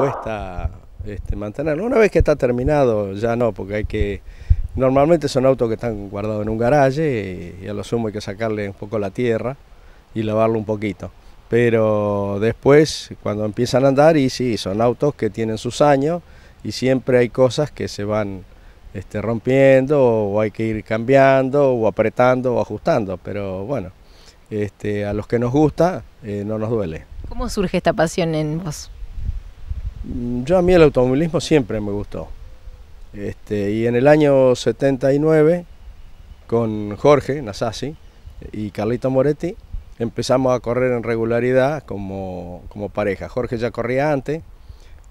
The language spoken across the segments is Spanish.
cuesta este, mantenerlo. Una vez que está terminado, ya no, porque hay que... Normalmente son autos que están guardados en un garaje y, a lo sumo hay que sacarle un poco la tierra y lavarlo un poquito. Pero después, cuando empiezan a andar, y sí, son autos que tienen sus años y siempre hay cosas que se van este, rompiendo o hay que ir cambiando o apretando o ajustando. Pero bueno, este, a los que nos gusta eh, no nos duele. ¿Cómo surge esta pasión en vos? Mm, yo a mí el automovilismo siempre me gustó. Este, y en el año 79, con Jorge Nasasi y Carlito Moretti, empezamos a correr en regularidad como, pareja. Jorge ya corría antes,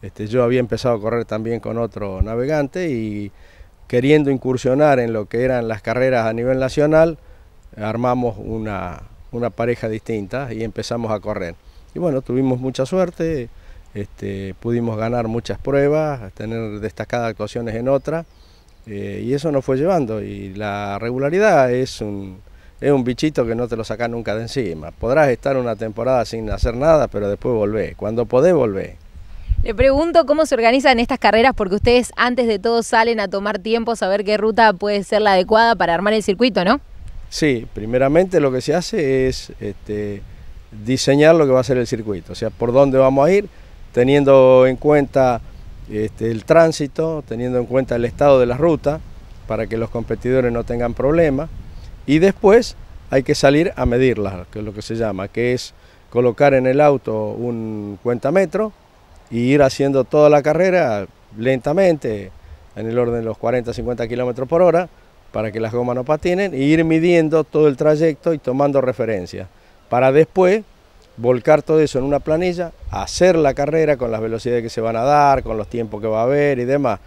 este, yo había empezado a correr también con otro navegante y queriendo incursionar en lo que eran las carreras a nivel nacional, armamos una, una pareja distinta y empezamos a correr. Y bueno, tuvimos mucha suerte, este, pudimos ganar muchas pruebas, tener destacadas actuaciones en otra eh, y eso nos fue llevando. Y la regularidad es un, es un bichito que no te lo saca nunca de encima. Podrás estar una temporada sin hacer nada, pero después volvés. Cuando podés, volvés. Le pregunto cómo se organizan estas carreras, porque ustedes antes de todo salen a tomar tiempo, saber qué ruta puede ser la adecuada para armar el circuito, ¿no? Sí, primeramente lo que se hace es este, diseñar lo que va a ser el circuito, o sea, por dónde vamos a ir, teniendo en cuenta este, el tránsito, teniendo en cuenta el estado de la ruta, para que los competidores no tengan problemas. Y después hay que salir a medirlas, que es lo que se llama, que es colocar en el auto un metro y ir haciendo toda la carrera lentamente, en el orden de los 40-50 kilómetros por hora, para que las gomas no patinen, e ir midiendo todo el trayecto y tomando referencia... para después volcar todo eso en una planilla, hacer la carrera con las velocidades que se van a dar, con los tiempos que va a haber y demás.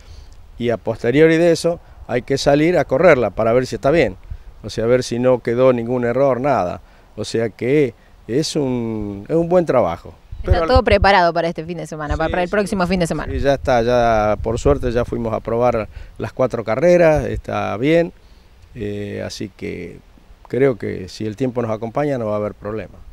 Y a posteriori de eso hay que salir a correrla para ver si está bien, o sea, a ver si no quedó ningún error, nada. O sea que es un, buen trabajo. Está todo preparado para este fin de semana, para el próximo fin de semana. ya está, ya por suerte ya fuimos a probar las cuatro carreras, está bien, eh, así que creo que si el tiempo nos acompaña no va a haber problema.